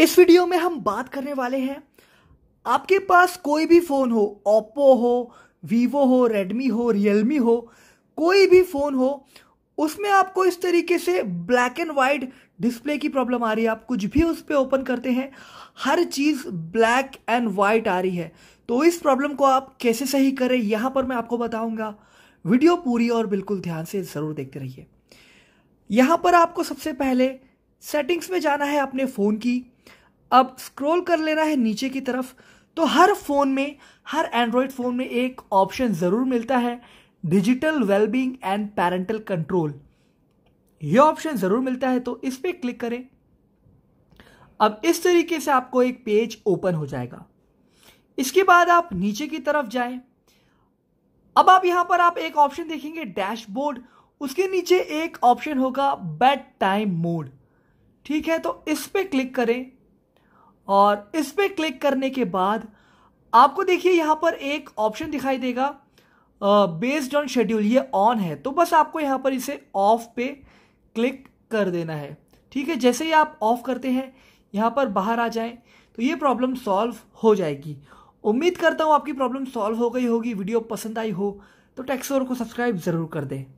इस वीडियो में हम बात करने वाले हैं आपके पास कोई भी फ़ोन हो ओप्पो हो वीवो हो रेडमी हो रियलमी हो कोई भी फ़ोन हो उसमें आपको इस तरीके से ब्लैक एंड वाइट डिस्प्ले की प्रॉब्लम आ रही है आप कुछ भी उस पर ओपन करते हैं हर चीज़ ब्लैक एंड वाइट आ रही है तो इस प्रॉब्लम को आप कैसे सही करें यहां पर मैं आपको बताऊंगा वीडियो पूरी और बिल्कुल ध्यान से ज़रूर देखते रहिए यहां पर आपको सबसे पहले सेटिंग्स में जाना है अपने फ़ोन की अब स्क्रॉल कर लेना है नीचे की तरफ तो हर फ़ोन में हर एंड्रॉयड फ़ोन में एक ऑप्शन ज़रूर मिलता है digital wellbeing and parental control ये ऑप्शन ज़रूर मिलता है तो इस पर क्लिक करें अब इस तरीके से आपको एक पेज ओपन हो जाएगा इसके बाद आप नीचे की तरफ जाएं अब आप यहां पर आप एक ऑप्शन देखेंगे डैशबोर्ड उसके नीचे एक ऑप्शन होगा बेड टाइम मोड ठीक है तो इस पर क्लिक करें और इस पर क्लिक करने के बाद आपको देखिए यहाँ पर एक ऑप्शन दिखाई देगा बेस्ड ऑन शेड्यूल ये ऑन है तो बस आपको यहाँ पर इसे ऑफ पे क्लिक कर देना है ठीक है जैसे ही आप ऑफ करते हैं यहाँ पर बाहर आ जाएं तो ये प्रॉब्लम सॉल्व हो जाएगी उम्मीद करता हूँ आपकी प्रॉब्लम सॉल्व हो गई होगी वीडियो पसंद आई हो तो टैक्सोर को सब्सक्राइब ज़रूर कर दें